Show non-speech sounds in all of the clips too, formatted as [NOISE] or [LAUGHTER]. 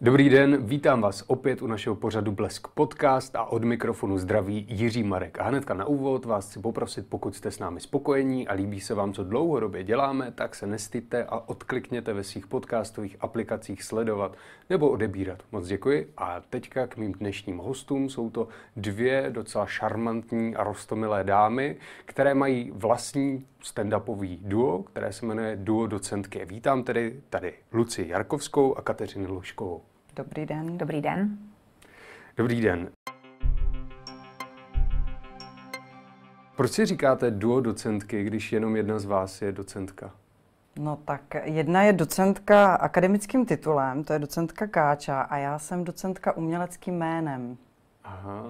Dobrý den, vítám vás opět u našeho pořadu Blesk Podcast a od mikrofonu zdraví Jiří Marek. A hnedka na úvod vás chci poprosit, pokud jste s námi spokojení a líbí se vám, co dlouhodobě děláme, tak se nestyte a odklikněte ve svých podcastových aplikacích sledovat nebo odebírat. Moc děkuji a teďka k mým dnešním hostům. Jsou to dvě docela šarmantní a rostomilé dámy, které mají vlastní stand-upový duo, které se jmenuje Duo docentky. Vítám tedy tady Luci Jarkovskou a Kateřinu Loškovou. Dobrý den. Dobrý den. Dobrý den. Proč si říkáte duo docentky, když jenom jedna z vás je docentka? No tak jedna je docentka akademickým titulem, to je docentka Káča a já jsem docentka uměleckým jménem. Aha.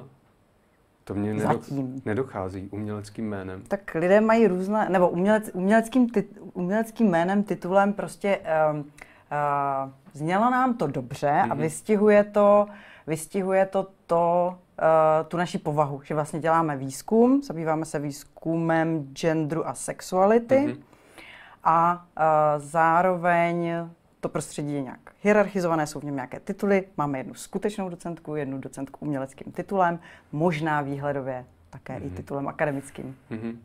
To mě nedo- Zatím. nedochází uměleckým jménem. Tak lidé mají různé, nebo umělec, uměleckým, uměleckým jménem, titulem prostě um, Znělo nám to dobře mm-hmm. a mhm. vystihuje to, vystihuje to, to uh, tu naši povahu, že vlastně děláme výzkum, zabýváme se výzkumem genderu a sexuality mm-hmm. a uh, zároveň to prostředí je nějak hierarchizované, jsou v něm nějaké tituly, máme jednu skutečnou docentku, jednu docentku uměleckým titulem, možná výhledově také mm-hmm. i mhm. titulem akademickým. Mm-hmm.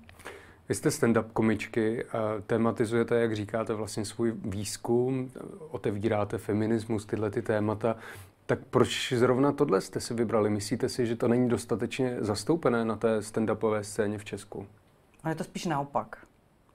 Vy jste stand-up komičky, tematizujete, jak říkáte, vlastně svůj výzkum, otevíráte feminismus, tyhle ty témata. Tak proč zrovna tohle jste si vybrali? Myslíte si, že to není dostatečně zastoupené na té stand-upové scéně v Česku? Ale je to spíš naopak.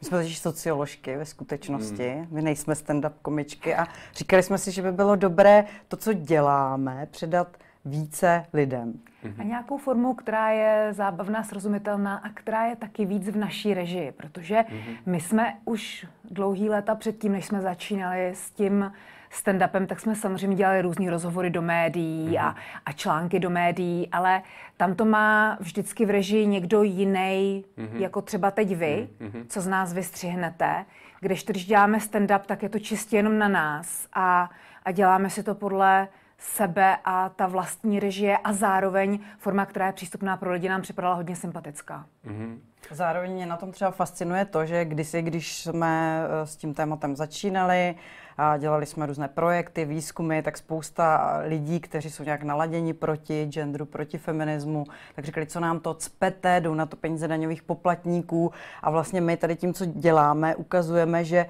My jsme totiž socioložky ve skutečnosti, hmm. my nejsme stand-up komičky a říkali jsme si, že by bylo dobré to, co děláme, předat více lidem. A nějakou formou, která je zábavná, srozumitelná a která je taky víc v naší režii, protože mhm. my jsme už dlouhý léta předtím, než jsme začínali s tím stand-upem, tak jsme samozřejmě dělali různé rozhovory do médií mhm. a, a články do médií, ale tam to má vždycky v režii někdo jiný, mhm. jako třeba teď vy, co z nás vystřihnete. Když když děláme stand-up, tak je to čistě jenom na nás a, a děláme si to podle sebe a ta vlastní režie a zároveň forma, která je přístupná pro lidi, nám připadala hodně sympatická. Mm-hmm. Zároveň mě na tom třeba fascinuje to, že kdysi, když jsme eh, s tím tématem začínali a dělali jsme různé projekty, výzkumy, tak spousta lidí, kteří jsou nějak naladěni proti genderu, proti feminismu, tak říkali, co nám to cpete, jdou na to peníze daňových poplatníků a vlastně my tady tím, co děláme, ukazujeme, že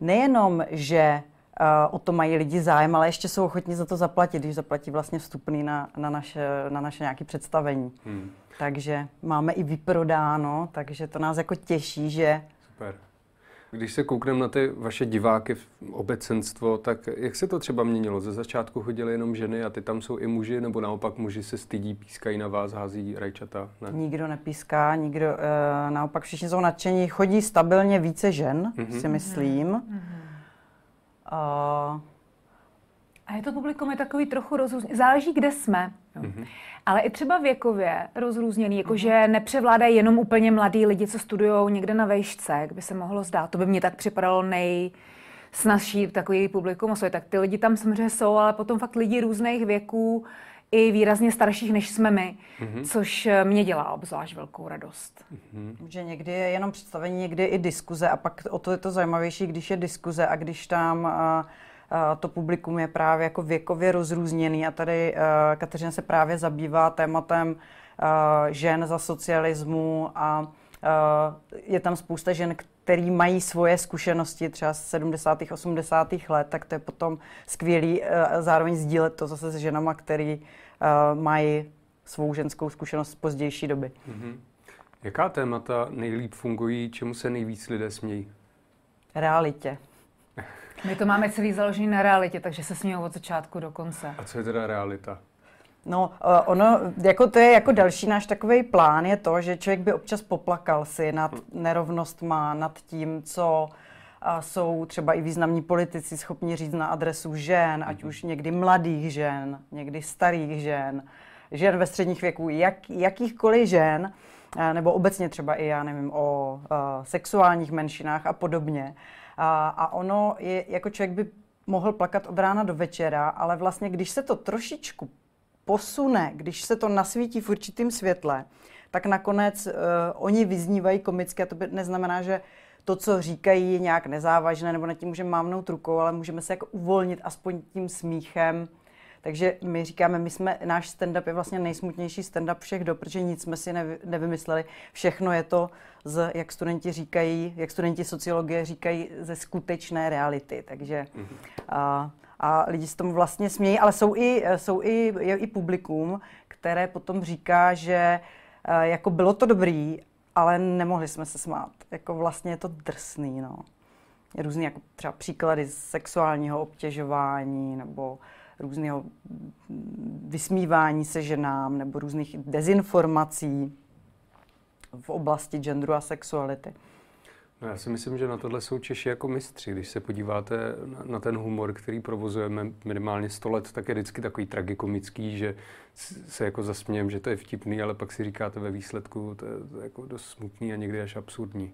nejenom, že Eh, o to mají lidi zájem, ale ještě jsou ochotní za to zaplatit, když zaplatí vlastně vstupný na, na, naše, na naše nějaké představení. Hmm. Takže máme i vyprodáno, takže to nás jako těší, že... Super. Když se koukneme na ty vaše diváky, obecenstvo, tak jak se to třeba měnilo? Ze začátku chodily jenom ženy a ty tam jsou i muži, nebo naopak muži se stydí, pískají na vás, hází rajčata? Ne? Nikdo nepíská, nikdo, eh, naopak všichni jsou nadšení. Chodí stabilně více žen, mm-hmm. si myslím. Mm-hmm. Eh, a je to publikum je takový trochu rozrůzněný. Záleží, kde jsme. Jo. Mm-hmm. Ale i třeba věkově rozrůzněný, jakože mhm. mm-hmm. nepřevládají jenom úplně mladí lidi, co studují někde na vejšce, jak by se mohlo zdát. To by mě tak připadalo nej, snažší takový publikum Tak ty lidi tam samozřejmě jsou, ale potom fakt lidi různých věků, i výrazně starších, než jsme my, mm-hmm. což eh, mě dělá obzvlášť velkou radost. Mm-hmm. Že někdy je jenom představení, někdy i diskuze a pak o to je to zajímavější, když je diskuze a když tam a, eh, a, eh, to publikum je právě jako věkově rozrůzněný a tady a, Kateřina se právě zabývá tématem a, žen za socialismu a Uh, je tam spousta žen, který mají svoje zkušenosti třeba z 70. 80. let, tak to je potom skvělý uh, zároveň sdílet to zase s ženama, který Eh, mají svou ženskou zkušenost z pozdější doby. Mm-hmm. Jaká témata nejlíp fungují, čemu se nejvíc lidé smějí? Realitě. [LAUGHS] My to máme celý založený na realitě, takže se smějou od začátku do konce. A co je teda realita? No, eh, ono, jako to je jako další náš takový plán, je to, že člověk by občas poplakal si nad hm. nerovnostma, nad tím, co uh, jsou třeba i významní politici schopni říct na adresu žen, ať mhm. už někdy mladých žen, někdy starých žen, žen ve středních věků, jak, jakýchkoliv žen, eh, nebo obecně třeba i, já nevím, o eh, sexuálních menšinách a podobně. A, a ono je, jako člověk by mohl plakat od rána do večera, ale vlastně, když se to trošičku posune, když se to nasvítí v určitým světle, tak nakonec uh, oni vyznívají komicky a to by neznamená, že to, co říkají, je nějak nezávažné, nebo nad tím můžeme mávnout rukou, ale můžeme se jako uvolnit aspoň tím smíchem. Takže my říkáme, my jsme, náš stand-up je vlastně nejsmutnější stand-up všech do, protože nic jsme si nevy, nevymysleli. Všechno je to, z, jak studenti říkají, jak studenti sociologie říkají, ze skutečné reality. Takže mhm. a, a lidi se tomu vlastně smějí, ale jsou i, jsou i, je i publikum, které potom říká, že jako bylo to dobrý, ale nemohli jsme se smát jako vlastně je to drsný, no. Různý jako třeba příklady sexuálního obtěžování nebo různého vysmívání se ženám nebo různých dezinformací v oblasti genderu a sexuality. No já si myslím, že na tohle jsou Češi jako mistři. Když se podíváte na ten humor, který provozujeme minimálně 100 let, tak je vždycky takový tragikomický, že se jako zasmějem, že to je vtipný, ale pak si říkáte ve výsledku, to je, to je jako dost smutný a někdy až absurdní.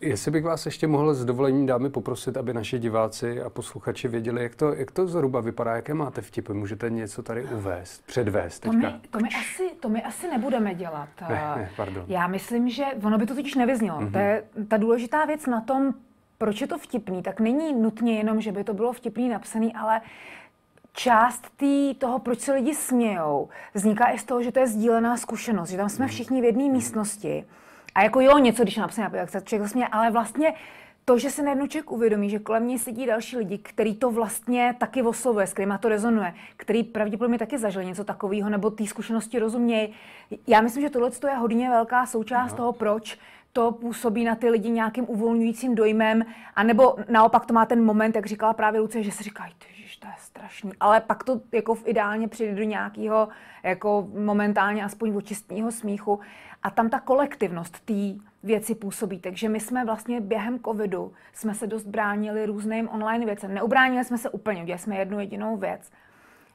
Jestli bych vás ještě mohl s dovolením dámy poprosit, aby naši diváci a posluchači věděli, jak to, jak to zhruba vypadá, jaké máte vtipy. Můžete něco tady uvést, předvést To my, to my, asi, to my asi nebudeme dělat. Ne, ne, pardon. Já myslím, že ono by to totiž nevyznělo. Mm-hmm. To mhm. je ta důležitá věc na tom, proč je to vtipný, tak není nutně jenom, že by to bylo vtipný napsaný, ale část tý, toho, proč se lidi smějou, vzniká i z toho, že to je sdílená zkušenost, že tam jsme mhm. všichni v jedné místnosti a jako jo, něco, když napsane, jak se člověk zasměje, ale vlastně to, že se najednou člověk uvědomí, že kolem něj sedí další lidi, který to vlastně taky oslovuje, s kterýma to rezonuje, který pravděpodobně taky zažil něco takového nebo té zkušenosti rozumějí. Já myslím, že tohle je hodně velká součást no. toho, proč to působí na ty lidi nějakým uvolňujícím dojmem, anebo naopak to má ten moment, jak říkala právě Luce, že se říkají, že to je strašný, ale pak to jako v ideálně přijde do nějakého jako momentálně aspoň očistního smíchu. A tam ta kolektivnost té věci působí. Takže my jsme vlastně během covidu jsme se dost bránili různým online věcem. Neubránili jsme se úplně, dělali jsme jednu jedinou věc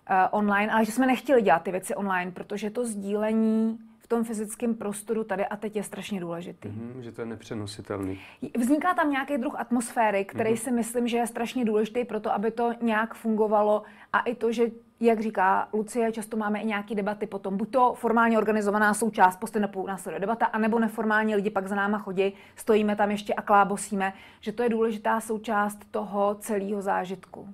eh, online, ale že jsme nechtěli dělat ty věci online, protože to sdílení v tom fyzickém prostoru tady a teď je strašně důležitý. Mm-hmm, že to je nepřenositelný. Vzniká tam nějaký druh atmosféry, který mm-hmm. si myslím, že je strašně důležitý pro to, aby to nějak fungovalo a i to, že jak říká Lucie, často máme i nějaké debaty potom. Buď to formálně organizovaná součást, po na následuje debata, anebo neformálně lidi pak za náma chodí, stojíme tam ještě a klábosíme, že to je důležitá součást toho celého zážitku.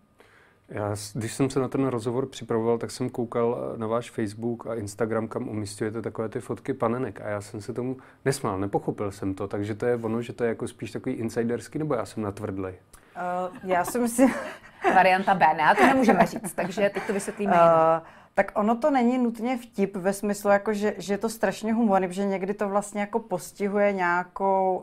Já, když jsem se na ten rozhovor připravoval, tak jsem koukal eh, na váš Facebook a Instagram, kam umistujete takové ty fotky panenek a já jsem se tomu nesmál, nepochopil jsem to, takže to je ono, že to je jako spíš takový insiderský, nebo já jsem natvrdlej? Uh, já si myslím... [LAUGHS] Varianta B, ne, a to nemůžeme říct, takže teď to vysvětlíme. Uh, tak ono to není nutně vtip ve smyslu, jako že, že je to strašně humorný, že někdy to vlastně jako postihuje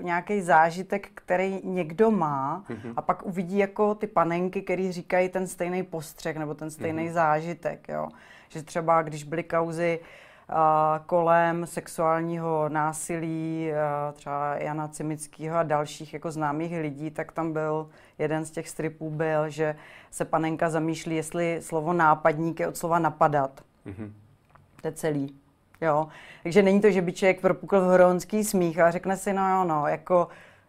nějaký zážitek, který někdo má uh-huh. a pak uvidí jako ty panenky, které říkají ten stejný postřeh nebo ten stejný uh-huh. zážitek. Jo. Že třeba když byly kauzy uh, kolem sexuálního násilí uh, třeba Jana Cimického a dalších jako známých lidí, tak tam byl jeden z těch stripů byl, že se panenka zamýšlí, jestli slovo nápadník je od slova napadat. Mm-hmm. To je celý. Jo. Takže není to, že by člověk propukl v hronský smích a řekne si, no jo, no, jako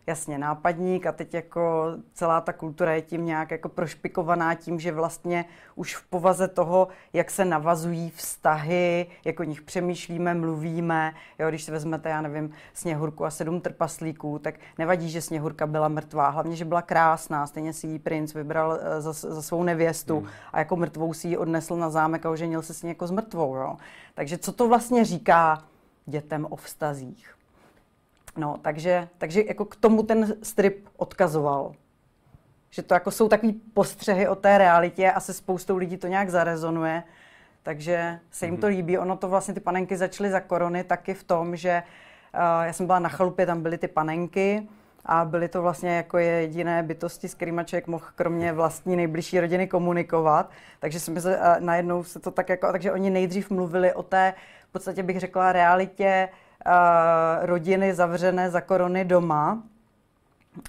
jasně nápadník a teď jako celá ta kultura je tím nějak jako prošpikovaná tím, že vlastně už v povaze toho, jak se navazují vztahy, jak o nich přemýšlíme, mluvíme, jo, když si vezmete, já nevím, Sněhurku a sedm trpaslíků, tak nevadí, že Sněhurka byla mrtvá, hlavně, že byla krásná, stejně si ji princ vybral eh, za, za svou nevěstu hmm. a jako mrtvou si ji odnesl na zámek a oženil se s ní jako s mrtvou, jo. Takže co to vlastně říká dětem o vztazích? No, takže, takže jako k tomu ten strip odkazoval. Že to jako jsou takové postřehy o té realitě a se spoustou lidí to nějak zarezonuje, takže se jim to mhm. líbí. Ono to vlastně ty panenky začaly za korony taky v tom, že uh, já jsem byla na chalupě, tam byly ty panenky a byly to vlastně jako jediné bytosti, s kterými člověk mohl kromě vlastní nejbližší rodiny komunikovat. Takže jsme se, uh, najednou se to tak jako, takže oni nejdřív mluvili o té, v podstatě bych řekla, realitě, Eh, rodiny zavřené za korony doma.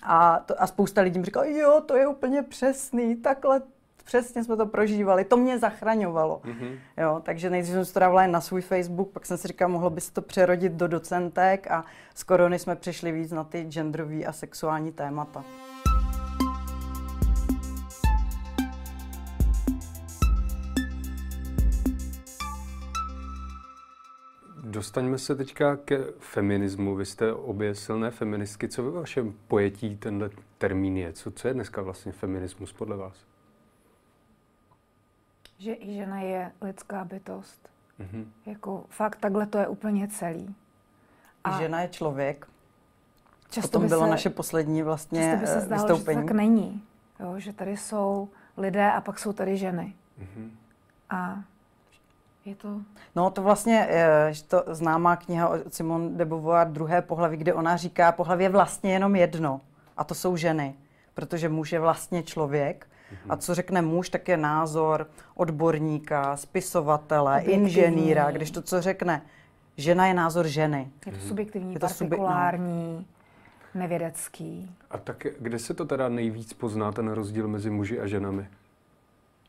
A, to, a spousta lidí mi říkalo, jo, to je úplně přesný, takhle přesně jsme to prožívali, to mě zachraňovalo. Mm-hmm. Jo, takže nejdřív jsem to dávala na svůj Facebook, pak jsem si říkala, mohlo by se to přerodit do docentek a z korony jsme přišli víc na ty genderové a sexuální témata. Dostaňme se teďka ke feminismu. Vy jste obě silné feministky. Co ve vašem pojetí tenhle termín je? Co, co je dneska vlastně feminismus podle vás? Že i žena je lidská bytost. Mm-hmm. Jako fakt takhle to je úplně celý. A žena je člověk. Často by bylo se, naše poslední vlastně často by se eh, zdalo, vystoupení. Že tak není. Jo, že tady jsou lidé a pak jsou tady ženy. Mm-hmm. A je to... No to vlastně je eh, to známá kniha od Simone de Beauvoir druhé pohlaví, kde ona říká, pohlaví je vlastně jenom jedno a to jsou ženy, protože muž je vlastně člověk a co řekne muž, tak je názor odborníka, spisovatele, Objektivní. inženýra, když to, co řekne žena, je názor ženy. Je to mhm. subjektivní, je to partikulární. Subi- no nevědecký. A tak kde se to teda nejvíc pozná, ten rozdíl mezi muži a ženami?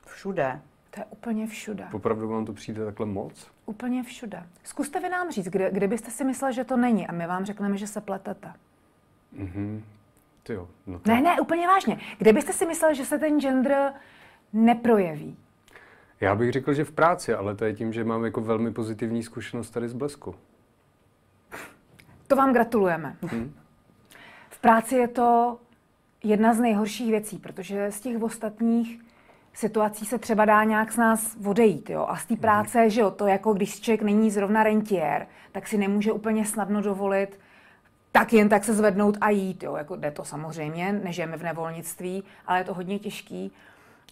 Všude. To je úplně všude. Opravdu vám to přijde takhle moc? Úplně všude. Zkuste vy nám říct, kde, kde byste si myslel, že to není a my vám řekneme, že se pletete. Mhm. Ty jo. No to... Ne, ne, úplně vážně. Kde byste si myslel, že se ten gender neprojeví? Já bych řekl, že v práci, ale to je tím, že mám jako velmi pozitivní zkušenost tady z Blesku. To vám gratulujeme. Hmm. V práci je to jedna z nejhorších věcí, protože z těch ostatních situací se třeba dá nějak z nás odejít. Jo? A z té mhm. práce, mm. že jo, to jako když člověk není zrovna rentier, tak si nemůže úplně snadno dovolit tak jen tak se zvednout a jít. Jo? Jako jde to samozřejmě, nežijeme v nevolnictví, ale je to hodně těžký.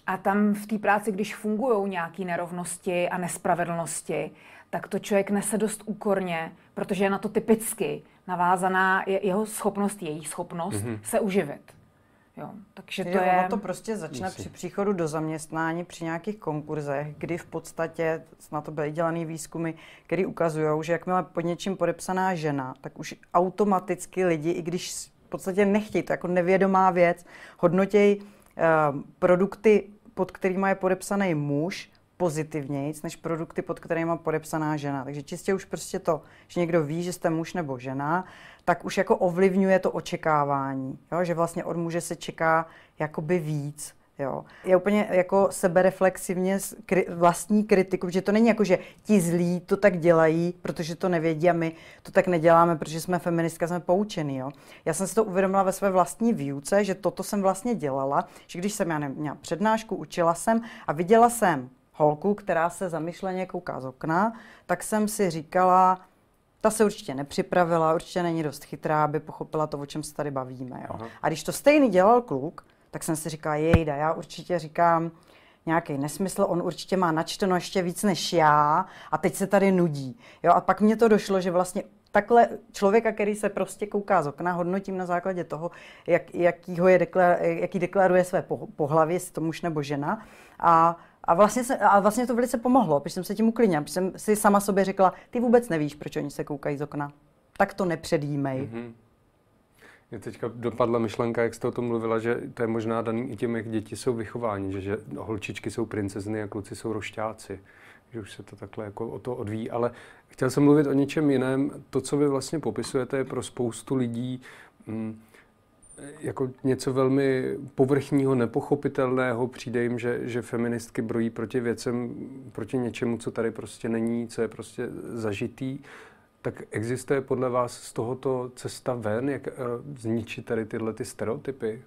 A tam v té práci, když fungují nějaké nerovnosti a nespravedlnosti, tak to člověk nese dost úkorně, protože je na to typicky navázaná jeho schopnost, její schopnost mm-hmm. se uživit. Jo. Takže to jo, je... Ono to prostě začne Musí. při příchodu do zaměstnání, při nějakých konkurzech, kdy v podstatě, na to byly dělané výzkumy, které ukazují, že jakmile pod něčím podepsaná žena, tak už automaticky lidi, i když v podstatě nechtějí, to jako nevědomá věc, hodnotějí uh, produkty, pod kterými je podepsaný muž, pozitivnějc než produkty, pod kterými podepsaná žena. Takže čistě už prostě to, že někdo ví, že jste muž nebo žena, tak už jako ovlivňuje to očekávání, jo? že vlastně od muže se čeká jakoby víc. Jo. Já úplně jako sebereflexivně kri- vlastní kritiku, že to není jako, že ti zlí to tak dělají, protože to nevědí a my to tak neděláme, protože jsme feministka, jsme poučený. Jo. Já jsem si to uvědomila ve své vlastní výuce, že toto jsem vlastně dělala, že když jsem, já měla přednášku, učila jsem a viděla jsem holku, která se zamyšleně kouká z okna, tak jsem si říkala, ta se určitě nepřipravila, určitě není dost chytrá, aby pochopila to, o čem se tady bavíme. Jo? A když to stejný dělal kluk, tak jsem si říkala, jejda, já určitě říkám nějaký nesmysl, on určitě má načteno ještě víc než já a teď se tady nudí. Jo? A pak mě to došlo, že vlastně takhle člověka, který se prostě kouká z okna, hodnotím na základě toho, jak, jaký, ho je deklar, jaký deklaruje své pohlavě, jestli to muž nebo žena. A a vlastně, se, a vlastně to velice pomohlo, protože jsem se tím uklidnila, protože jsem si sama sobě řekla, ty vůbec nevíš, proč oni se koukají z okna. Tak to nepředjímej. Mm-hmm. Mě teďka dopadla myšlenka, jak jste o tom mluvila, že to je možná daný i tím, jak děti jsou vychováni, že, že holčičky jsou princezny a kluci jsou rošťáci, že už se to takhle jako o to odvíjí. Ale chtěl jsem mluvit o něčem jiném. To, co vy vlastně popisujete, je pro spoustu lidí... Mm, jako něco velmi povrchního, nepochopitelného. Přijde jim, že, že feministky brojí proti věcem, proti něčemu, co tady prostě není, co je prostě zažitý. Tak existuje podle vás z tohoto cesta ven, jak eh, zničit tady tyhle ty stereotypy?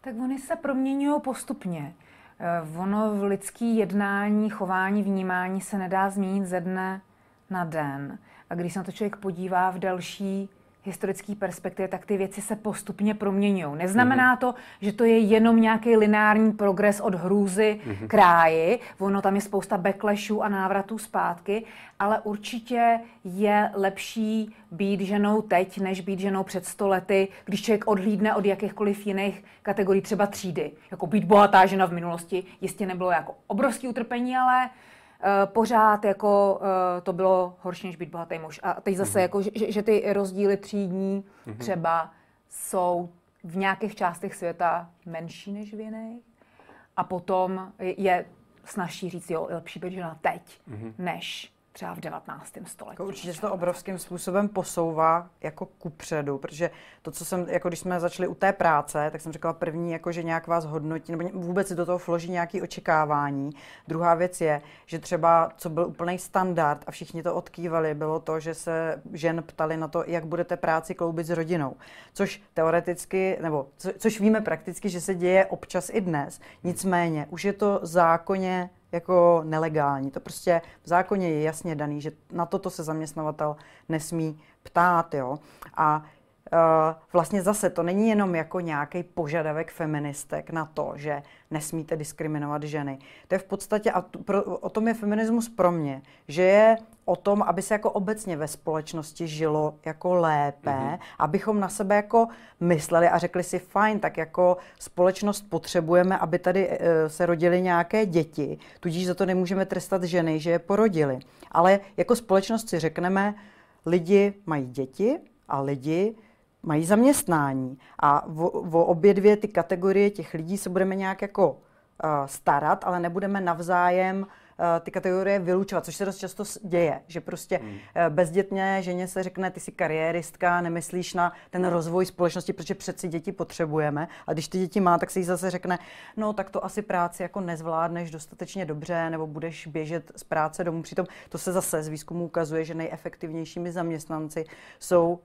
Tak oni se proměňují postupně. Eh, ono v lidský jednání, chování, vnímání se nedá změnit ze dne na den. A když se na to člověk podívá v další historické perspektivy, tak ty věci se postupně proměňují. Neznamená mm-hmm. to, že to je jenom nějaký lineární progres od hrůzy mm-hmm. kráji, ono tam je spousta backlashů a návratů zpátky, ale určitě je lepší být ženou teď, než být ženou před stolety, když člověk odhlídne od jakýchkoliv jiných kategorií, třeba třídy. Jako být bohatá žena v minulosti jistě nebylo jako obrovský utrpení, ale Eh, pořád jako eh, to bylo horší, než být bohatý muž. A teď zase, mm-hmm. jako, že, že ty rozdíly třídní mm-hmm. třeba jsou v nějakých částech světa menší než v jiných. A potom je snažší říct, jo, je lepší být žena teď, mm-hmm. než třeba v 19. století. Jako určitě se to obrovským způsobem posouvá jako kupředu, protože to, co jsem, jako když jsme začali u té práce, tak jsem řekla první, jako že nějak vás hodnotí, nebo vůbec si do toho vloží nějaké očekávání. Druhá věc je, že třeba, co byl úplný standard a všichni to odkývali, bylo to, že se žen ptali na to, jak budete práci kloubit s rodinou. Což teoreticky, nebo co, což víme prakticky, že se děje občas i dnes. Nicméně, už je to zákoně jako nelegální. To prostě v zákoně je jasně daný, že na toto se zaměstnavatel nesmí ptát. Jo? A Eh, vlastně zase to není jenom jako nějaký požadavek feministek na to, že nesmíte diskriminovat ženy. To je v podstatě, a pro, o tom je feminismus pro mě, že je o tom, aby se jako obecně ve společnosti žilo jako lépe, mm-hmm. abychom na sebe jako mysleli a řekli si fajn, tak jako společnost potřebujeme, aby tady e, se rodily nějaké děti, tudíž za to nemůžeme trestat ženy, že je porodili. Ale jako společnost si řekneme, lidi mají děti a lidi mají zaměstnání. A o obě dvě ty kategorie těch lidí se budeme nějak jako uh, starat, ale nebudeme navzájem Eh, ty kategorie vylučovat, což se dost často děje, že prostě hmm. Eh, bezdětné ženě se řekne, ty jsi kariéristka, nemyslíš na ten no. rozvoj společnosti, protože přeci děti potřebujeme. A když ty děti má, tak se jí zase řekne, no tak to asi práci jako nezvládneš dostatečně dobře, nebo budeš běžet z práce domů. Přitom to se zase z výzkumu ukazuje, že nejefektivnějšími zaměstnanci jsou uh,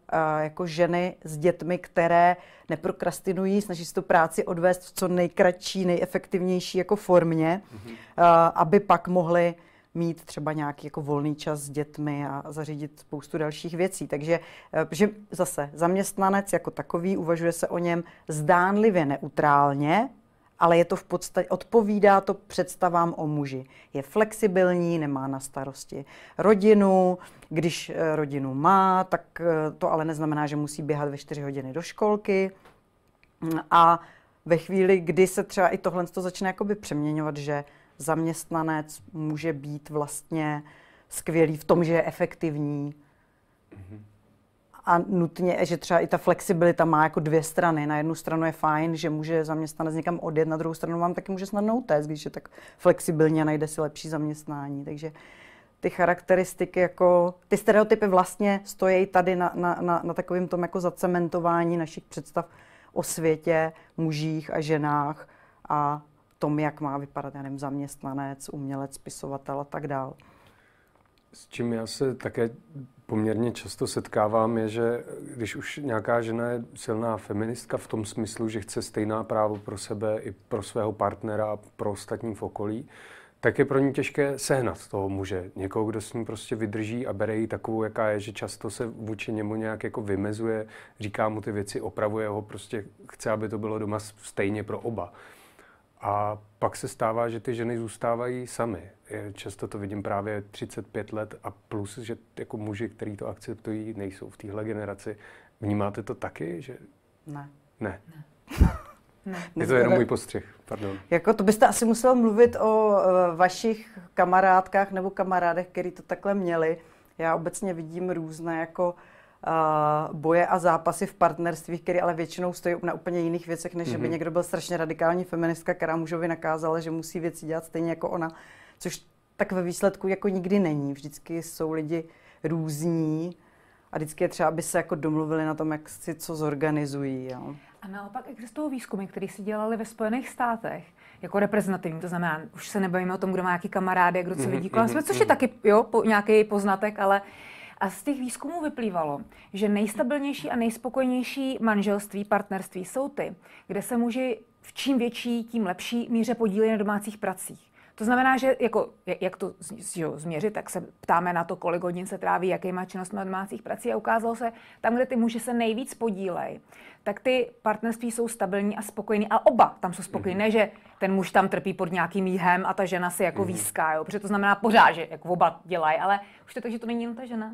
jako ženy s dětmi, které uh, neprokrastinují, snaží se tu práci odvést v co nejkratší, nejefektivnější jako formě, mm-hmm. aby pak mohli mít třeba nějaký jako volný čas s dětmi a zařídit spoustu dalších věcí. Takže eh, že zase zaměstnanec jako takový uvažuje se o něm zdánlivě neutrálně, ale je to v podstatě, odpovídá to představám o muži. Je flexibilní, nemá na starosti rodinu, když eh, rodinu má, tak eh, to ale neznamená, že musí běhat ve 4 hodiny do školky. Mm, a ve chvíli, kdy se třeba i tohle to začne jakoby přeměňovat, že zaměstnanec může být vlastně skvělý v tom, že je efektivní, mm-hmm a nutně, že třeba i ta flexibilita má jako dvě strany. Na jednu stranu je fajn, že může zaměstnanec někam odjet, na druhou stranu vám taky může snadno utéct, když je tak flexibilně a najde si lepší zaměstnání. Takže ty charakteristiky, jako, ty stereotypy vlastně stojí tady na, na, na, na takovém tom jako zacementování našich představ o světě, mužích a ženách a tom, jak má vypadat, já nevím, zaměstnanec, umělec, spisovatel a tak dál. S čím já se také poměrně často setkávám, je, že když už nějaká žena je silná feministka v tom smyslu, že chce stejná právo pro sebe i pro svého partnera a pro ostatní v okolí, tak je pro ní těžké sehnat toho muže. Někoho, kdo s ní prostě vydrží a bere ji takovou, jaká je, že často se vůči němu nějak jako vymezuje, říká mu ty věci, opravuje ho, prostě chce, aby to bylo doma stejně pro oba. A pak se stává, že ty ženy zůstávají sami. Často to vidím právě 35 let a plus, že jako muži, kteří to akceptují, nejsou v téhle generaci. Vnímáte to taky? Že... Ne. Ne. ne. Ne. Je to jenom můj postřeh, pardon. Jako to byste asi musel mluvit o e, vašich kamarádkách nebo kamarádech, který to takhle měli. Já obecně vidím různé jako uh, Eh, boje a zápasy v partnerství, které ale většinou stojí na úplně jiných věcech, než mm-hmm. by někdo byl strašně radikální feministka, která mužovi nakázala, že musí věci dělat stejně jako ona, což tak ve výsledku jako nikdy není. Vždycky jsou lidi různí a vždycky je třeba, aby se jako domluvili na tom, jak si co zorganizují. Jo. A naopak existují výzkumy, které si dělali ve Spojených státech, jako reprezentativní, to znamená, už se nebavíme o tom, kdo má jaký kamarády, kdo co mhm, vidí kolem mm-hmm, což je mhm. taky jo, po, nějaký poznatek, ale uh, a z těch výzkumů vyplývalo, že nejstabilnější a nejspokojenější manželství, partnerství jsou ty, kde se muži v čím větší, tím lepší míře podílí na domácích pracích. To znamená, že jako, jak to změřit, tak se ptáme na to, kolik hodin se tráví, jaké má činnost na domácích prací a ukázalo se, tam, kde ty muži se nejvíc podílejí, tak ty partnerství jsou stabilní a spokojení a oba tam jsou spokojení, mm-hmm. že ten muž tam trpí pod nějakým jíhem a ta žena se jako mm-hmm. výská, jo, protože to znamená pořád, že jako oba dělají, ale už to tak, že to není jen ta žena,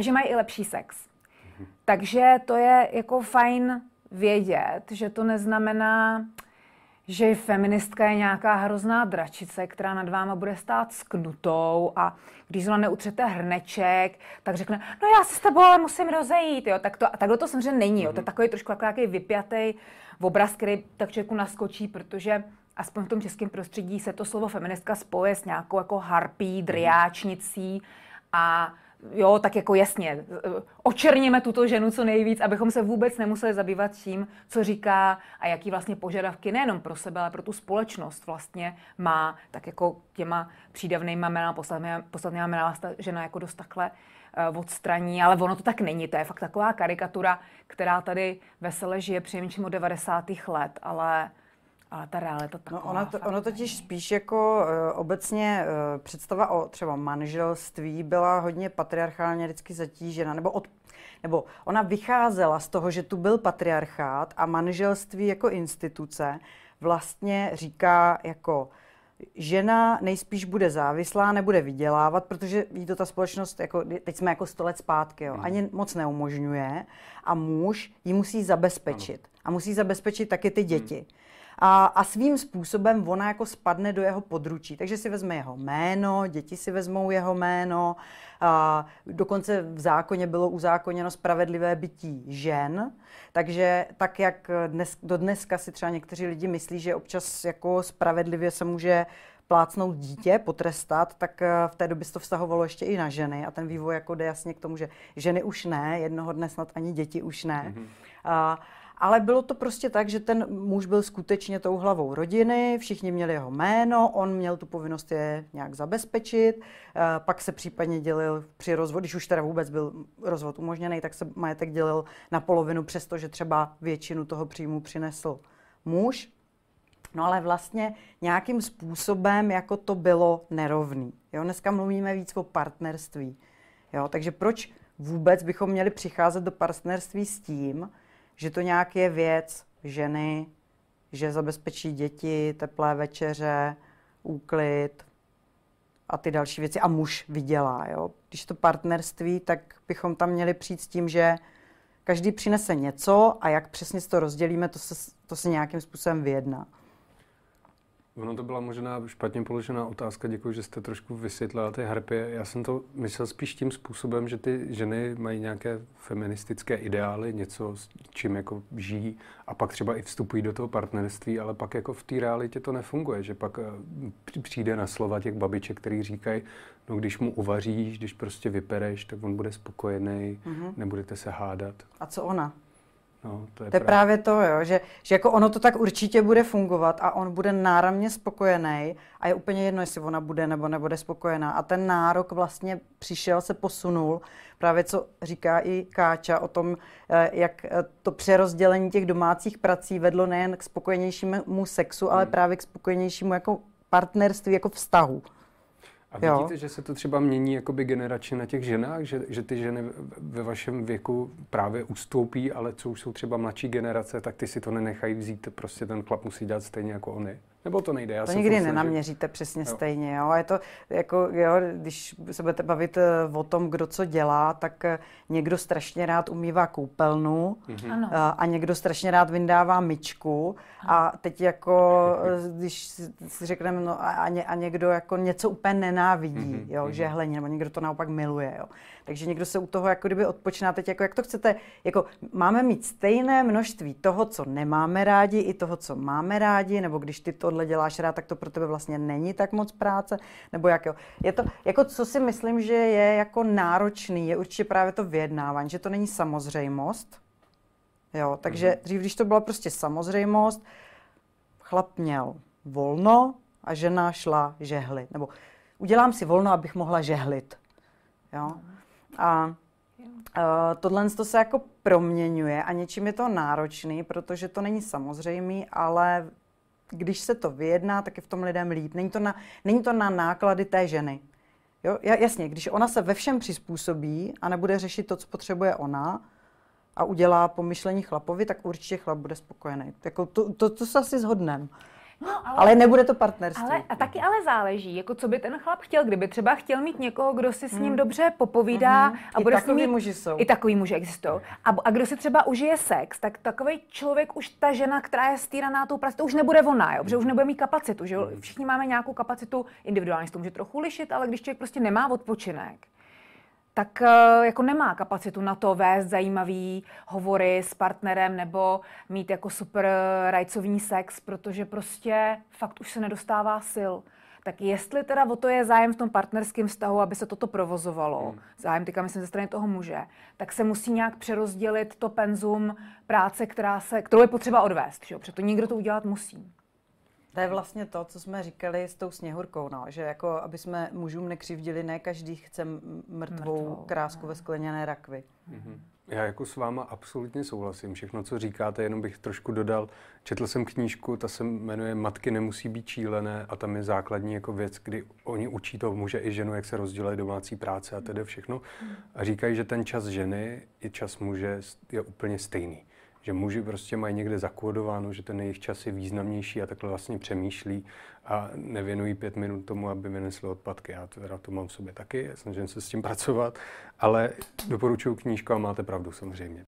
a že mají i lepší sex. Takže to je jako fajn vědět, že to neznamená, že feministka je nějaká hrozná dračice, která nad váma bude stát sknutou a když zrovna neutřete hrneček, tak řekne, no já se s tebou ale musím rozejít, jo. Tak to, takhle to samozřejmě není, jo. To je mhm. takový trošku jako nějaký vypjatý obraz, který tak člověku naskočí, protože aspoň v tom českém prostředí se to slovo feministka spojuje s nějakou jako harpí, mhm. drjáčnicí a jo, tak jako jasně, očerněme tuto ženu co nejvíc, abychom se vůbec nemuseli zabývat tím, co říká a jaký vlastně požadavky nejenom pro sebe, ale pro tu společnost vlastně má, tak jako těma přídavnýma jména, podstatnýma jména ta žena jako dost takhle uh, odstraní, ale ono to tak není, to je fakt taková karikatura, která tady vesele žije přinejmenším od 90. let, ale ale ta realita no, taková. No ono, to, ono totiž není. spíš jako uh, obecně uh, představa o třeba manželství byla hodně patriarchálně vždycky zatížena, nebo od nebo ona vycházela z toho, že tu byl patriarchát a manželství jako instituce vlastně říká jako žena nejspíš bude závislá, nebude vydělávat, protože jí to ta společnost, jako, teď jsme jako sto let zpátky, jo, mhm. ani moc neumožňuje a muž ji musí zabezpečit. A musí zabezpečit taky ty mhm. děti. Hmm a, a svým způsobem ona jako spadne do jeho područí. Takže si vezme jeho jméno, děti si vezmou jeho jméno, a dokonce v zákoně bylo uzákoněno spravedlivé bytí žen, takže tak, jak dnes, do dneska si třeba někteří lidi myslí, že občas jako spravedlivě se může plácnout dítě, potrestat, tak eh, v té době se to vztahovalo ještě i na ženy a ten vývoj jako jde jasně k tomu, že ženy už ne, jednoho dne snad ani děti už ne. Mm-hmm. A, ale bylo to prostě tak, že ten muž byl skutečně tou hlavou rodiny, všichni měli jeho jméno, on měl tu povinnost je nějak zabezpečit, eh, pak se případně dělil při rozvodu, když už teda vůbec byl rozvod umožněný, tak se majetek dělil na polovinu, přestože třeba většinu toho příjmu přinesl muž. No ale vlastně nějakým způsobem jako to bylo nerovný. Jo, dneska mluvíme víc o partnerství. Jo, takže proč vůbec bychom měli přicházet do partnerství s tím, že to nějak je věc ženy, že zabezpečí děti, teplé večeře, úklid a ty další věci a muž vydělá. Jo? Když to partnerství, tak bychom tam měli přijít s tím, že každý přinese něco a jak přesně to rozdělíme, to se, to se nějakým způsobem vyjedná. Ono to byla možná špatně položená otázka, děkuji, že jste trošku vysvětlila ty harpy. Já jsem to myslel spíš tím způsobem, že ty ženy mají nějaké feministické ideály, něco, s čím jako žijí a pak třeba i vstupují do toho partnerství, ale pak jako v té realitě to nefunguje, že pak eh, přijde na slova těch babiček, který říkají, no když mu uvaříš, když prostě vypereš, tak on bude spokojený, mm-hmm. nebudete se hádat. A co ona? No, to je, to je právě to, jo, že, že jako ono to tak určitě bude fungovat a on bude náramně spokojený a je úplně jedno, jestli ona bude nebo nebude spokojená. A ten nárok vlastně přišel, se posunul, právě co říká i Káča o tom, eh, jak eh, to přerozdělení těch domácích prací vedlo nejen k spokojenějšímu sexu, ale hmm. právě k spokojenějšímu jako partnerství, jako vztahu. A vidíte, jo. že se to třeba mění jakoby generačně na těch ženách, že, že ty ženy ve vašem věku právě ustoupí, ale co už jsou třeba mladší generace, tak ty si to nenechají vzít, prostě ten chlap musí dělat stejně jako oni? Nebo to nejde? Já to nikdy nenaměříte že... přesně jo. stejně. Jo? A je to, jako, jo, když se budete bavit eh, o tom, kdo co dělá, tak eh, někdo strašně rád umývá koupelnu mm-hmm. a, eh, a někdo strašně rád vyndává myčku. A teď jako, když si řekneme, no, a, ně, a někdo jako něco úplně nenávidí, mm-hmm. jo, mhm. žehlení, nebo někdo to naopak miluje. Jo? Takže někdo se u toho jako kdyby odpočíná teď, jako jak to chcete, jako máme mít stejné množství toho, co nemáme rádi, i toho, co máme rádi, nebo když ty tohle děláš rád, tak to pro tebe vlastně není tak moc práce, nebo jak jo. Je to, jako co si myslím, že je jako náročný, je určitě právě to vyjednávání, že to není samozřejmost, jo, takže mm-hmm. dřív, když to byla prostě samozřejmost, chlap měl volno a žena šla žehlit, nebo udělám si volno, abych mohla žehlit. Jo? A tohle to se jako proměňuje a něčím je to náročný, protože to není samozřejmý, ale když se to vyjedná, tak je v tom lidem líp. Není to na, není to na náklady té ženy. Jo? Jasně, když ona se ve všem přizpůsobí a nebude řešit to, co potřebuje ona, a udělá pomyšlení chlapovi, tak určitě chlap bude spokojený. Jako to, to, to se asi zhodneme. No, ale, ale nebude to partnerství. Ale, a taky ale záleží, jako co by ten chlap chtěl, kdyby třeba chtěl mít někoho, kdo si s ním hmm. dobře popovídá. Mm-hmm. A I s ním mít, muži jsou. I takový muži existují. A, a kdo si třeba užije sex, tak takový člověk už ta žena, která je stýraná tou prací, to už nebude ona, jo, protože už nebude mít kapacitu. Že? Mm. Všichni máme nějakou kapacitu individuálně, to může trochu lišit, ale když člověk prostě nemá odpočinek, tak eh, jako nemá kapacitu na to vést zajímavý hovory s partnerem nebo mít jako super eh, rajcovní sex, protože prostě fakt už se nedostává sil. Tak jestli teda o to je zájem v tom partnerském vztahu, aby se toto provozovalo, hmm. zájem teďka myslím ze strany toho muže, tak se musí nějak přerozdělit to penzum práce, která se, kterou je potřeba odvést. Že? Protože to někdo to udělat musí. To je vlastně to, co jsme říkali s tou sněhurkou, no, že jako, aby jsme mužům nekřivdili, ne každý chce mrtvou, mrtvou krásku ne. ve skleněné rakvi. Mm-hmm. Já jako s váma absolutně souhlasím. Všechno, co říkáte, jenom bych trošku dodal. Četl jsem knížku, ta se jmenuje Matky nemusí být čílené a tam je základní jako věc, kdy oni učí to muže i ženu, jak se rozdělají domácí práce a tedy všechno. Mhm. A říkají, že ten čas ženy i čas muže je úplně stejný že muži prostě mají někde zakódováno, že ten jejich čas je významnější a takhle vlastně přemýšlí a nevěnují pět minut tomu, aby vynesli odpadky. Já teda to mám v sobě taky, snažím se s tím pracovat, ale doporučuju knížku a máte pravdu samozřejmě.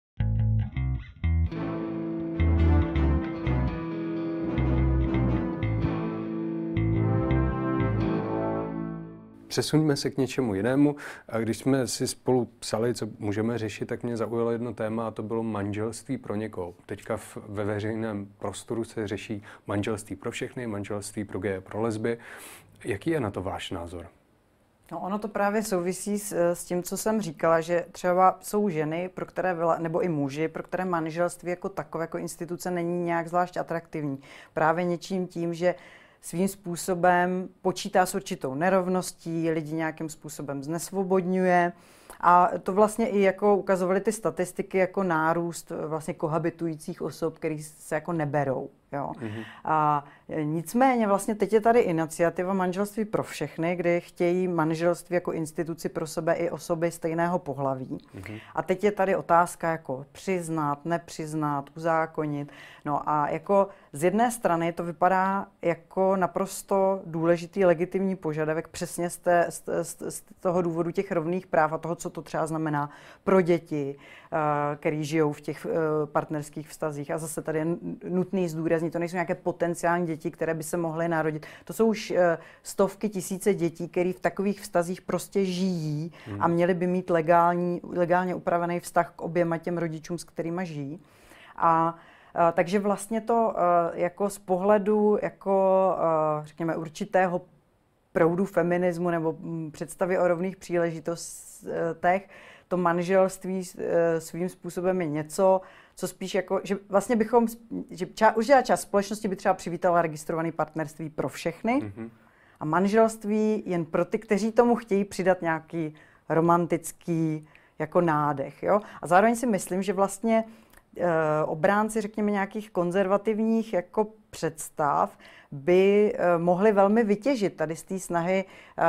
přesuňme se k něčemu jinému. A když jsme si spolu psali, co můžeme řešit, tak mě zaujalo jedno téma a to bylo manželství pro někoho. Teďka v, ve veřejném prostoru se řeší manželství pro všechny, manželství pro geje, pro lesby. Jaký je na to váš názor? No ono to právě souvisí s, s tím, co jsem říkala, že třeba jsou ženy, pro které byla, nebo i muži, pro které manželství jako takové, jako instituce není nějak zvlášť atraktivní. Právě něčím tím, že uh, svým způsobem počítá s určitou nerovností, lidi nějakým způsobem znesvobodňuje. A to vlastně i jako ukazovaly ty statistiky jako nárůst eh, vlastně kohabitujících osob, který se jako neberou. Jo. Mm-hmm. A e, nicméně vlastně teď je tady iniciativa manželství pro všechny, kdy chtějí manželství jako instituci pro sebe i osoby stejného pohlaví. Mm-hmm. A teď je tady otázka jako přiznat, nepřiznat, uzákonit. No a jako z jedné strany to vypadá jako naprosto důležitý legitimní požadavek přesně z, té, z, z, z toho důvodu těch rovných práv a toho, co to třeba znamená pro děti, e, který žijou v těch e, partnerských vztazích. A zase tady je nutný zdůraz obézní, to nejsou nějaké potenciální děti, které by se mohly narodit. To jsou už eh, stovky tisíce dětí, které v takových vztazích prostě žijí hmm. a měly by mít legální, legálně upravený vztah k oběma těm rodičům, s kterými žijí. A eh, takže vlastně to eh, jako z pohledu jako řekněme určitého proudu feminismu nebo mm, představy o rovných příležitostech, to manželství svým způsobem je něco, co spíš jako, že vlastně bychom, že ča, dělá část společnosti by třeba přivítala registrované partnerství pro všechny mm-hmm. a manželství jen pro ty, kteří tomu chtějí přidat nějaký romantický jako nádech, jo. A zároveň si myslím, že vlastně Eh, obránci, řekněme, nějakých konzervativních jako představ by eh, mohli velmi vytěžit tady z té snahy eh,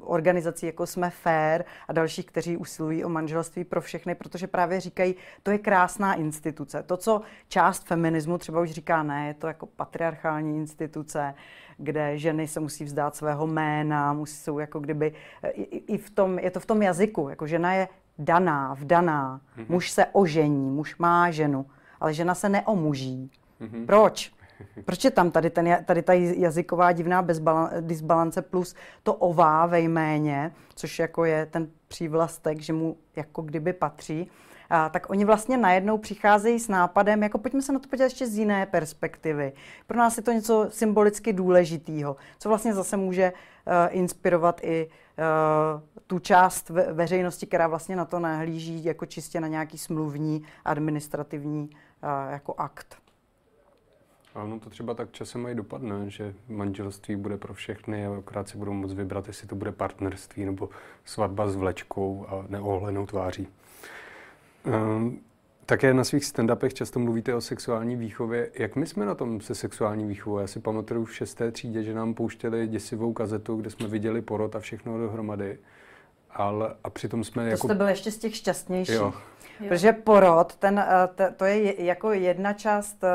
organizací, jako jsme Fair a dalších, kteří usilují o manželství pro všechny, protože právě říkají, to je krásná instituce. To, co část feminismu třeba už říká, ne, je to jako patriarchální instituce, kde ženy se musí vzdát svého jména, musí, jsou jako kdyby, i, i v tom, je to v tom jazyku, jako žena je daná, vdaná. Mm-hmm. Muž se ožení, muž má ženu, ale žena se neomuží. Mm-hmm. Proč? Proč je tam tady, ten, tady ta jazyková divná disbalance plus to ová ve jméně, což jako je ten přívlastek, že mu jako kdyby patří, a, tak oni vlastně najednou přicházejí s nápadem, jako pojďme se na to podívat ještě z jiné perspektivy. Pro nás je to něco symbolicky důležitého, co vlastně zase může uh, inspirovat i uh, tu část veřejnosti, která vlastně na to nahlíží jako čistě na nějaký smluvní administrativní uh, jako akt. A ono to třeba tak časem mají dopadne, že manželství bude pro všechny a akorát si budou moct vybrat, jestli to bude partnerství nebo svatba s vlečkou a neohlenou tváří. Um, ehm, také na svých stand často mluvíte o sexuální výchově. Jak my jsme na tom se sexuální výchovou? Já si pamatuju v šesté třídě, že nám pouštěli děsivou kazetu, kde jsme viděli porod a všechno dohromady ale, a přitom jsme to jako... jste byl ještě z těch šťastnějších. Jo. Jo. Protože porod, ten, eh, t, to je jako jedna část eh,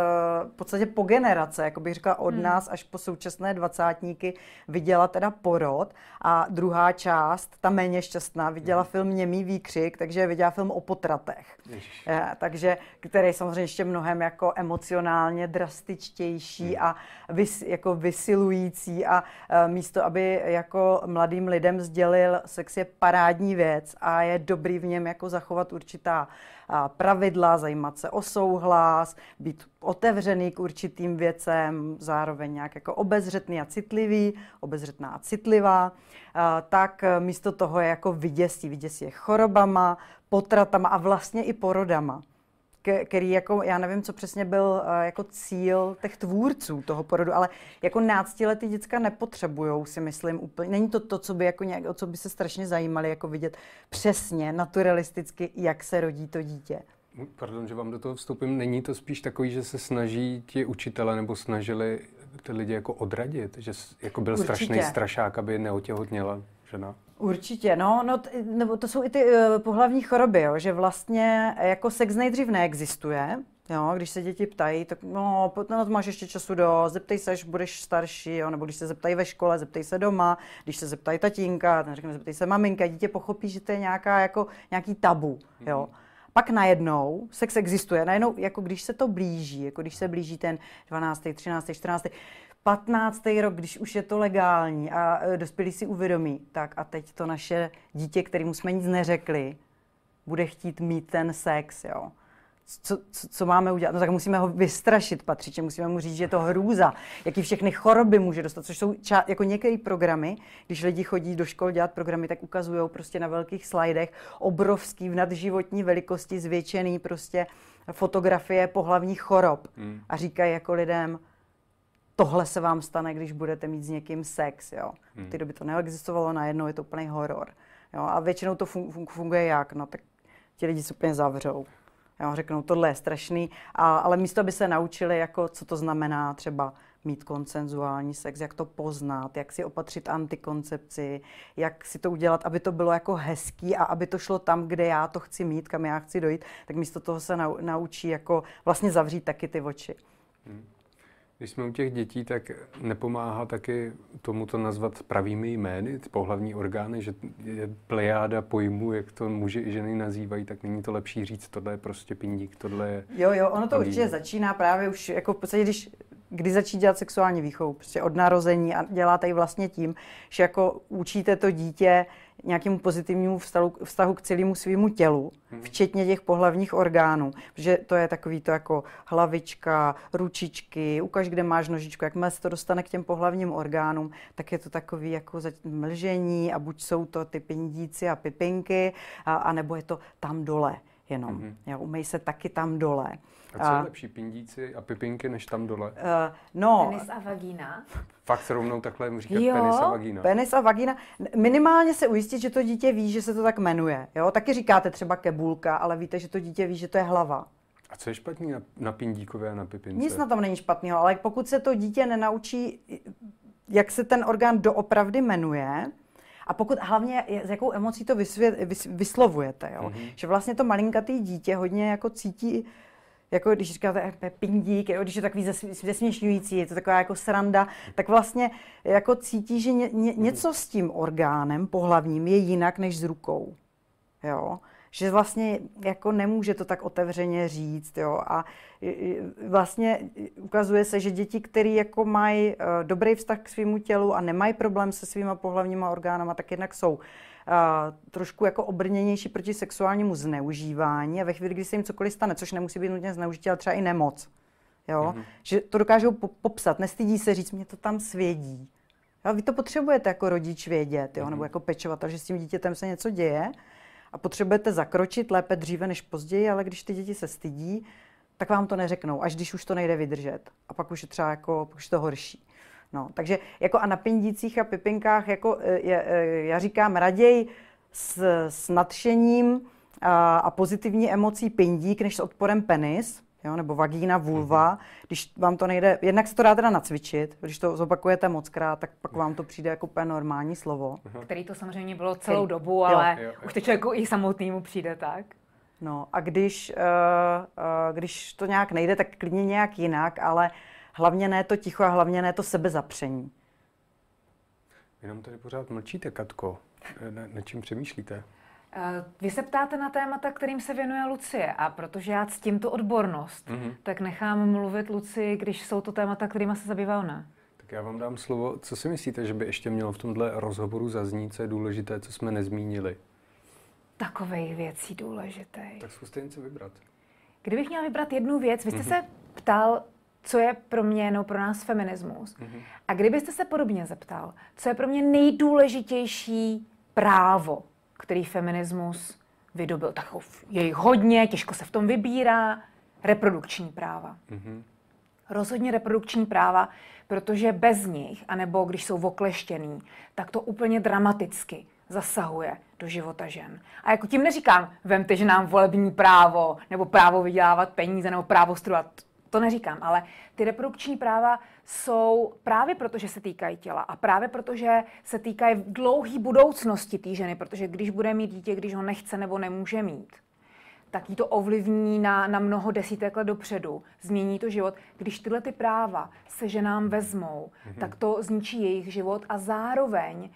v podstatě po generace, jako bych říkala od hmm. nás až po současné dvacátníky, viděla teda porod a druhá část, ta méně šťastná, viděla hmm. film Němý výkřik, takže viděla film o potratech. Ježiš. Eh, takže, který je samozřejmě ještě mnohem jako emocionálně drastičtější hmm. a vys, jako vysilující a místo, aby jako mladým lidem sdělil sex je par parádní věc a je dobrý v něm jako zachovat určitá pravidla, zajímat se o souhlas, být otevřený k určitým věcem, zároveň nějak jako obezřetný a citlivý, obezřetná a citlivá, tak e, místo toho je jako vyděsí. Vyděsí je chorobama, potratama a vlastně i porodama který jako, já nevím, co přesně byl eh, jako cíl těch tvůrců toho porodu, ale jako náctiletý děcka nepotřebujou, si myslím, úplně. Není to to, co by, jako nějak, o co by se strašně zajímali, jako vidět přesně, naturalisticky, jak se rodí to dítě. Pardon, že vám do toho vstupím. Není to spíš takový, že se snaží ti učitele nebo snažili ty lidi jako odradit, že jako byl Určitě. strašný strašák, aby neotěhotněla? žena? Určitě, no, no no to jsou i ty uh, pohlavní choroby, jo, že vlastně eh, jako sex nejdřív neexistuje, Jo, když se děti ptají, tak no, no máš ještě času do, zeptej se, až budeš starší, jo, nebo když se zeptají ve škole, zeptej se doma, když se zeptají tatínka, ten řekne, zeptej se maminka, dítě pochopí, že to je nějaká, jako, nějaký tabu, jo. Mm-hmm. Pak najednou sex existuje, najednou, jako když se to blíží, jako když se blíží ten 12., 13., 14., 15. rok, když už je to legální a e, dospělí si uvědomí, tak a teď to naše dítě, kterému jsme nic neřekli, bude chtít mít ten sex, jo. Co, co, co máme udělat? No tak musíme ho vystrašit patřičně, musíme mu říct, že je to hrůza, jaký všechny choroby může dostat, což jsou ča- jako některé programy, když lidi chodí do škol dělat programy, tak ukazují prostě na velkých slajdech obrovský v nadživotní velikosti zvětšený prostě fotografie pohlavních chorob hmm. a říkají jako lidem, tohle se vám stane, když budete mít s někým sex, jo. V hmm. té doby to neexistovalo, najednou je to úplný horor. Jo, a většinou to fun- funguje jak, no tak ti lidi se úplně zavřou. Jo, řeknou, tohle je strašný, a, ale místo, aby se naučili, jako, co to znamená třeba mít konsenzuální sex, jak to poznat, jak si opatřit antikoncepci, jak si to udělat, aby to bylo jako hezký a aby to šlo tam, kde já to chci mít, kam já chci dojít, tak místo toho se nau, naučí jako vlastně zavřít taky ty oči. Hmm. Když jsme u těch dětí, tak nepomáhá taky tomu to nazvat pravými jmény, ty pohlavní orgány, že je plejáda pojmů, jak to muži i ženy nazývají, tak není to lepší říct, tohle je prostě pindík, tohle je... Jo, jo, ono to určitě začíná právě už, jako v podstatě, když kdy začít dělat sexuální výchovu, prostě od narození a děláte ji vlastně tím, že jako učíte to dítě nějakému pozitivnímu vztahu, vztahu k celému svému tělu, hmm. včetně těch pohlavních orgánů. že to je takový to jako hlavička, ručičky, ukaž, kde máš nožičku. Jakmile se to dostane k těm pohlavním orgánům, tak je to takový jako mlžení a buď jsou to ty pindíci a pipinky, a, a nebo je to tam dole jenom. Mm-hmm. Jo, umej se taky tam dole. A co je lepší, pindíci a pipinky, než tam dole? Uh, no. Penis a vagína. Fakt se rovnou takhle jim říkat jo, penis a vagína. penis a vagína. Minimálně se ujistit, že to dítě ví, že se to tak jmenuje. Jo? Taky říkáte třeba kebulka, ale víte, že to dítě ví, že to je hlava. A co je špatný na, na pindíkové a na pipince? Nic na tom není špatného, ale pokud se to dítě nenaučí, jak se ten orgán doopravdy jmenuje, a pokud a hlavně, s jakou emocí to vysvě, vys, vyslovujete, jo? Mm-hmm. že vlastně to malinkatý dítě hodně jako cítí, jako když říkáte pindík, když je takový zesměšňující, je to taková jako sranda, tak vlastně jako cítí, že ně, ně, mhm. něco s tím orgánem pohlavním je jinak než s rukou. Jo? že vlastně jako nemůže to tak otevřeně říct. Jo? A e, e, vlastně ukazuje se, že děti, které jako mají e, dobrý vztah k svému tělu a nemají problém se svýma pohlavníma orgánama, tak jednak jsou a trošku jako obrněnější proti sexuálnímu zneužívání a ve chvíli, kdy se jim cokoliv stane, což nemusí být nutně zneužití, ale třeba i nemoc, jo? Mm-hmm. že to dokážou po- popsat, nestydí se říct, mě to tam svědí. Jo? Vy to potřebujete jako rodič vědět, jo? Mm-hmm. nebo jako pečovatel, že s tím dítětem se něco děje a potřebujete zakročit lépe dříve než později, ale když ty děti se stydí, tak vám to neřeknou, až když už to nejde vydržet. A pak už je třeba jako, už to horší. No, takže jako a na pindících a pipinkách, jako e, je, e, já říkám raději s, s nadšením a, a pozitivní emocí pindík, než s odporem penis, jo, nebo vagína, mhm. vulva. Mm-hmm. Když vám to nejde, jednak se to dá teda nacvičit, když to zopakujete moc krát, tak pak vám to přijde jako úplně normální slovo. Mm-hmm. Který to samozřejmě bylo celou Který, dobu, ale jo. už teď člověku i samotnému přijde tak. No a když, uh, uh, když to nějak nejde, tak klidně nějak jinak, ale hlavně ne to ticho a hlavně ne to sebezapření. Jenom tady pořád mlčíte, Katko. Na, na čím přemýšlíte? Eh, vy se ptáte na témata, kterým se věnuje Lucie a protože já ctím tu odbornost, mm-hmm. tak nechám mluvit Lucie, když jsou to témata, kterými se zabývá ona. Tak já vám dám slovo. Co si myslíte, že by ještě mělo v tomhle rozhovoru zaznít, co je důležité, co jsme nezmínili? Takovej věcí důležité. Tak zkuste něco vybrat. Kdybych měla vybrat jednu věc, vy jste mm-hmm. se ptal, co je pro mě, no pro nás feminismus. Mm-hmm. A kdybyste se podobně zeptal, co je pro mě nejdůležitější právo, který feminismus vydobil. Tak je jich hodně, těžko se v tom vybírá. Reprodukční práva. Mm-hmm. Rozhodně reprodukční práva, protože bez nich, anebo když jsou okleštěný, tak to úplně dramaticky zasahuje do života žen. A jako tím neříkám, vemte, že nám volební právo, nebo právo vydělávat peníze, nebo právo studovat. To neříkám, ale ty reprodukční práva jsou právě proto, že se týkají těla a právě proto, že se týkají dlouhé budoucnosti té ženy, protože když bude mít dítě, když ho nechce nebo nemůže mít, tak jí to ovlivní na, na mnoho desítek let dopředu. Změní to život. Když tyhle ty práva se ženám vezmou, mm-hmm. tak to zničí jejich život a zároveň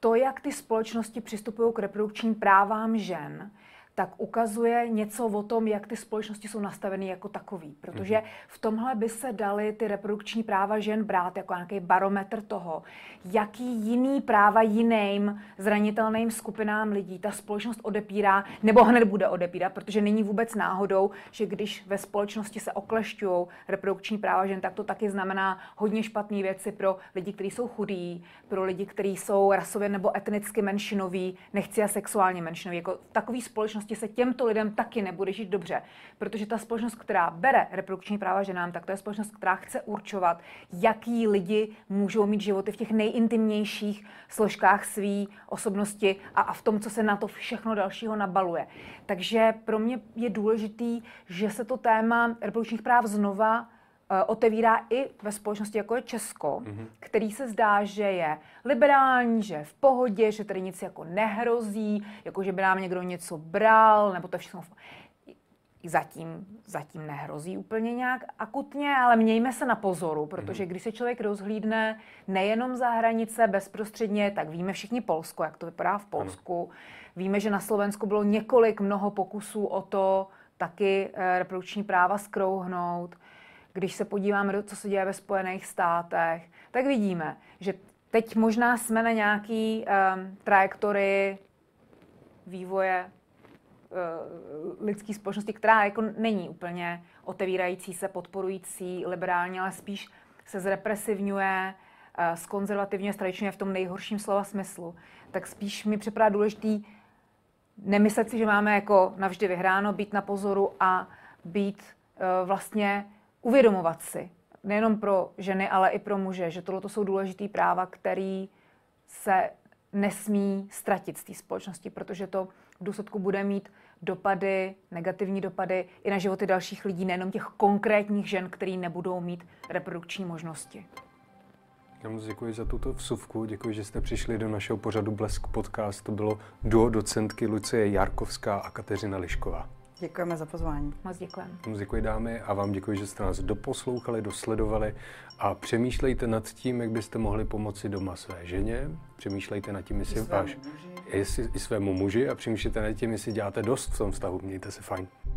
to, jak ty společnosti přistupují k reprodukčním právám žen, tak ukazuje něco o tom, jak ty společnosti jsou nastaveny jako takový. Protože mhm. v tomhle by se daly ty reprodukční práva žen brát jako nějaký barometr toho, jaký jiný práva jiným zranitelným skupinám lidí ta společnost odepírá, nebo hned bude odepírat, protože není vůbec náhodou, že když ve společnosti se oklešťují reprodukční práva žen, tak to taky znamená hodně špatné věci pro lidi, kteří jsou chudí, pro lidi, kteří jsou rasově nebo etnicky menšinoví, nechci a sexuálně menšinoví. Jako takový společnost společnosti se těmto lidem taky nebude žít dobře, protože ta společnost, která bere reprodukční práva ženám, tak to je společnost, která chce určovat, jaký lidi můžou mít životy v těch nejintimnějších složkách své osobnosti a, a v tom, co se na to všechno dalšího nabaluje. Takže pro mě je důležitý, že se to téma reprodukčních práv znova Eh, otevírá i ve společnosti jako je Česko, mm-hmm. který se zdá, že je liberální, že je v pohodě, že tady nic jako nehrozí, jako že by nám někdo něco bral, nebo to všechno zatím, zatím nehrozí úplně nějak akutně, ale mějme se na pozoru, protože mhm. když se člověk rozhlídne nejenom za hranice bezprostředně, tak víme všichni Polsko, jak to vypadá v Polsku. Ano. Víme, že na Slovensku bylo několik mnoho pokusů o to taky eh, reprodukční práva skrouhnout. Když se podíváme do co se děje ve Spojených státech, tak vidíme, že teď možná jsme na nějaký um, trajektorii vývoje uh, eh, lidské společnosti, která jako není úplně otevírající se, podporující, liberální, ale spíš se zrepresivňuje, uh, eh, skonzervativňuje, tradičně v tom nejhorším slova smyslu, tak spíš mi připadá důležitý nemyslet si, že máme jako navždy vyhráno, být na pozoru a být uh, vlastně uvědomovat si, nejenom pro ženy, ale i pro muže, že tohle jsou důležitý práva, který se nesmí ztratit z té společnosti, protože to v důsledku bude mít dopady, negativní dopady i na životy dalších lidí, nejenom těch konkrétních žen, který nebudou mít reprodukční možnosti. Já moc děkuji za tuto vsuvku, děkuji, že jste přišli do našeho pořadu Blesk Podcast. To bylo duo docentky Lucie Jarkovská a Kateřina Lišková. Děkujeme za pozvání. Moc děkujeme. Moc děkuji dámy a vám děkuji, že jste nás doposlouchali, dosledovali a přemýšlejte nad tím, jak byste mohli pomoci doma své ženě. Přemýšlejte nad tím, jestli, váš, jestli i svému muži a přemýšlejte nad tím, jestli děláte dost v tom vztahu. Mějte se fajn.